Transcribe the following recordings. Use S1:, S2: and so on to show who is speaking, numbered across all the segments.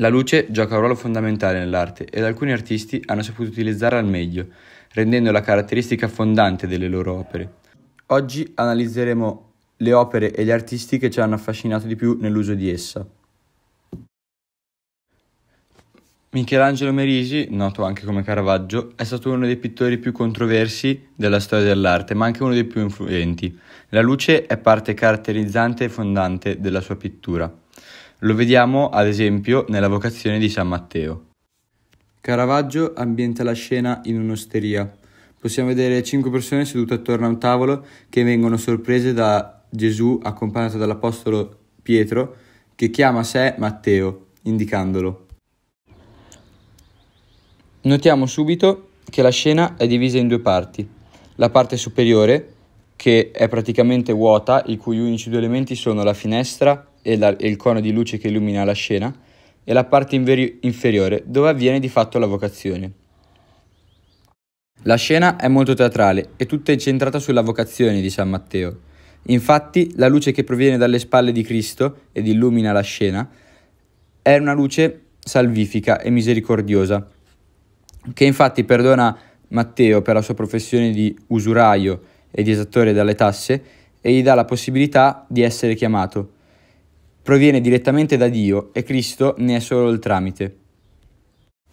S1: La luce gioca un ruolo fondamentale nell'arte ed alcuni artisti hanno saputo utilizzarla al meglio, rendendo la caratteristica fondante delle loro opere. Oggi analizzeremo le opere e gli artisti che ci hanno affascinato di più nell'uso di essa. Michelangelo Merisi, noto anche come Caravaggio, è stato uno dei pittori più controversi della storia dell'arte, ma anche uno dei più influenti. La luce è parte caratterizzante e fondante della sua pittura. Lo vediamo, ad esempio, nella vocazione di San Matteo. Caravaggio ambienta la scena in un'osteria. Possiamo vedere cinque persone sedute attorno a un tavolo che vengono sorprese da Gesù accompagnato dall'apostolo Pietro che chiama a sé Matteo, indicandolo. Notiamo subito che la scena è divisa in due parti. La parte superiore, che è praticamente vuota, i cui unici due elementi sono la finestra e, la, e il cono di luce che illumina la scena, e la parte inveri- inferiore dove avviene di fatto la vocazione. La scena è molto teatrale e tutta incentrata sulla vocazione di San Matteo. Infatti la luce che proviene dalle spalle di Cristo ed illumina la scena è una luce salvifica e misericordiosa, che infatti perdona Matteo per la sua professione di usuraio e di esattore dalle tasse e gli dà la possibilità di essere chiamato proviene direttamente da Dio e Cristo ne è solo il tramite.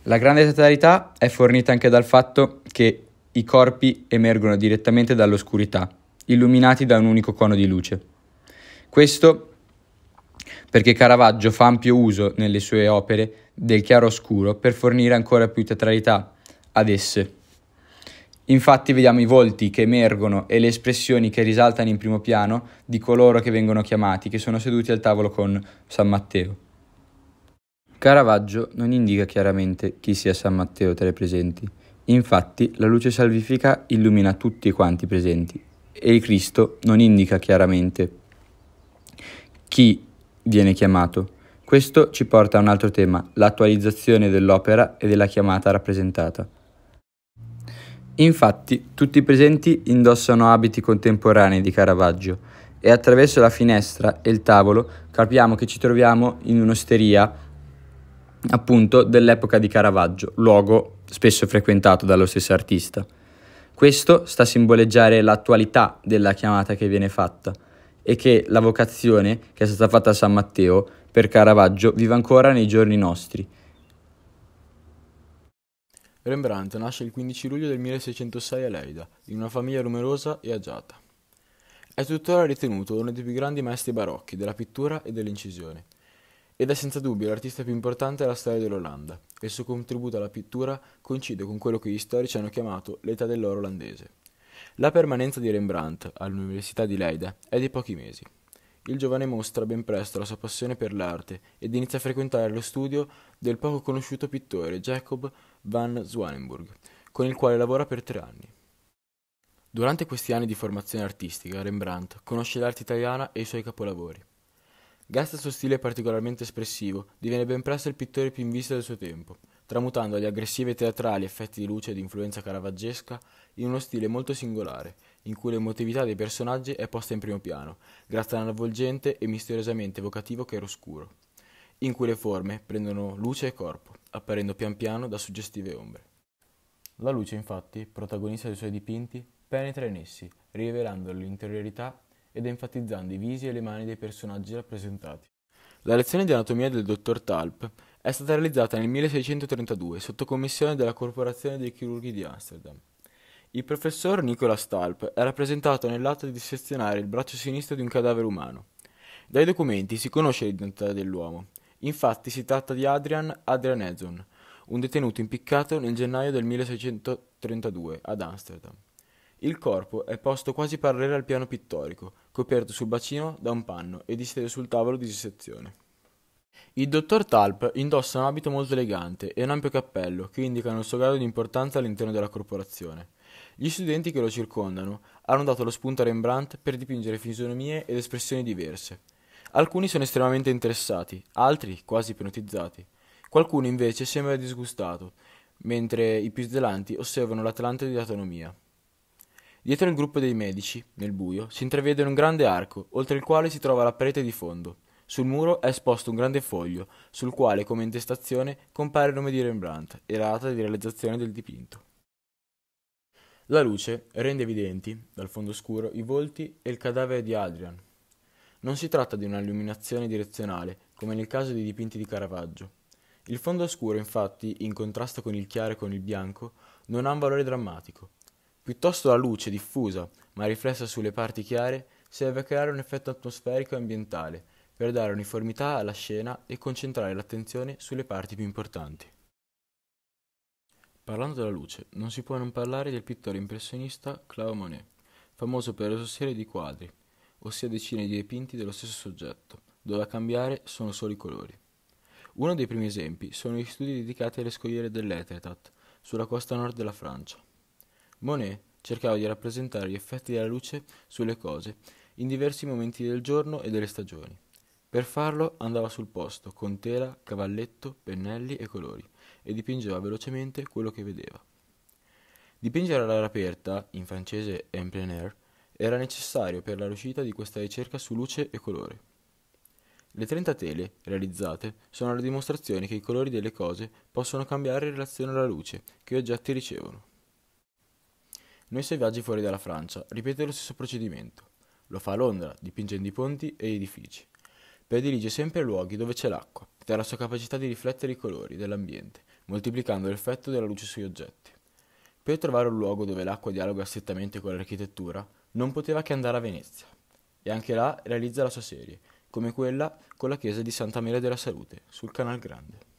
S1: La grande totalità è fornita anche dal fatto che i corpi emergono direttamente dall'oscurità, illuminati da un unico cono di luce. Questo perché Caravaggio fa ampio uso nelle sue opere del chiaro oscuro per fornire ancora più teatralità ad esse. Infatti vediamo i volti che emergono e le espressioni che risaltano in primo piano di coloro che vengono chiamati, che sono seduti al tavolo con San Matteo. Caravaggio non indica chiaramente chi sia San Matteo tra i presenti, infatti la luce salvifica illumina tutti quanti i presenti e il Cristo non indica chiaramente chi viene chiamato. Questo ci porta a un altro tema, l'attualizzazione dell'opera e della chiamata rappresentata. Infatti tutti i presenti indossano abiti contemporanei di Caravaggio e attraverso la finestra e il tavolo capiamo che ci troviamo in un'osteria appunto dell'epoca di Caravaggio, luogo spesso frequentato dallo stesso artista. Questo sta a simboleggiare l'attualità della chiamata che viene fatta e che la vocazione che è stata fatta a San Matteo per Caravaggio vive ancora nei giorni nostri
S2: Rembrandt nasce il 15 luglio del 1606 a Leida, in una famiglia numerosa e agiata. È tuttora ritenuto uno dei più grandi maestri barocchi della pittura e dell'incisione, ed è senza dubbio l'artista più importante della storia dell'Olanda, e il suo contributo alla pittura coincide con quello che gli storici hanno chiamato l'età dell'oro olandese. La permanenza di Rembrandt all'Università di Leida è di pochi mesi. Il giovane mostra ben presto la sua passione per l'arte ed inizia a frequentare lo studio del poco conosciuto pittore Jacob van Zwanenburg, con il quale lavora per tre anni. Durante questi anni di formazione artistica, Rembrandt conosce l'arte italiana e i suoi capolavori. Grazie al suo stile particolarmente espressivo, diviene ben presto il pittore più in vista del suo tempo tramutando le aggressivi teatrali effetti di luce e di influenza caravaggesca in uno stile molto singolare, in cui l'emotività dei personaggi è posta in primo piano, grazie all'avvolgente e misteriosamente evocativo chiaroscuro, in cui le forme prendono luce e corpo, apparendo pian piano da suggestive ombre. La luce, infatti, protagonista dei suoi dipinti, penetra in essi, rivelando l'interiorità ed enfatizzando i visi e le mani dei personaggi rappresentati. La lezione di anatomia del dottor Talp è stata realizzata nel 1632 sotto commissione della Corporazione dei Chirurghi di Amsterdam. Il professor Nicola Stalp è rappresentato nell'atto di dissezionare il braccio sinistro di un cadavere umano. Dai documenti si conosce l'identità dell'uomo. Infatti si tratta di Adrian Adrian Edson, un detenuto impiccato nel gennaio del 1632 ad Amsterdam. Il corpo è posto quasi parallelo al piano pittorico, coperto sul bacino da un panno e disteso sul tavolo di dissezione. Il dottor Tulp indossa un abito molto elegante e un ampio cappello che indicano il suo grado di importanza all'interno della corporazione. Gli studenti che lo circondano hanno dato lo spunto a Rembrandt per dipingere fisionomie ed espressioni diverse. Alcuni sono estremamente interessati, altri quasi ipnotizzati. Qualcuno invece sembra disgustato, mentre i più zelanti osservano l'Atlante di autonomia. Dietro il gruppo dei medici, nel buio, si intravede un grande arco, oltre il quale si trova la parete di fondo. Sul muro è esposto un grande foglio, sul quale come intestazione compare il nome di Rembrandt e la data di realizzazione del dipinto. La luce rende evidenti, dal fondo scuro, i volti e il cadavere di Adrian. Non si tratta di un'illuminazione direzionale, come nel caso dei dipinti di Caravaggio. Il fondo scuro, infatti, in contrasto con il chiaro e con il bianco, non ha un valore drammatico. Piuttosto la luce diffusa, ma riflessa sulle parti chiare, serve a creare un effetto atmosferico e ambientale, per dare uniformità alla scena e concentrare l'attenzione sulle parti più importanti. Parlando della luce, non si può non parlare del pittore impressionista Claude Monet, famoso per la sua serie di quadri, ossia decine di dipinti dello stesso soggetto, dove a cambiare sono solo i colori. Uno dei primi esempi sono gli studi dedicati alle scogliere dell'Etretat, sulla costa nord della Francia. Monet cercava di rappresentare gli effetti della luce sulle cose in diversi momenti del giorno e delle stagioni, per farlo andava sul posto, con tela, cavalletto, pennelli e colori, e dipingeva velocemente quello che vedeva. Dipingere all'aria aperta, in francese en plein air, era necessario per la riuscita di questa ricerca su luce e colore. Le 30 tele realizzate sono la dimostrazione che i colori delle cose possono cambiare in relazione alla luce che gli oggetti ricevono. Nei suoi viaggi fuori dalla Francia ripete lo stesso procedimento. Lo fa a Londra, dipingendo i ponti e gli edifici. Predilige sempre luoghi dove c'è l'acqua, la sua capacità di riflettere i colori dell'ambiente, moltiplicando l'effetto della luce sugli oggetti. Per trovare un luogo dove l'acqua dialoga strettamente con l'architettura, non poteva che andare a Venezia. E anche là realizza la sua serie, come quella con la chiesa di Santa Maria della Salute, sul Canal Grande.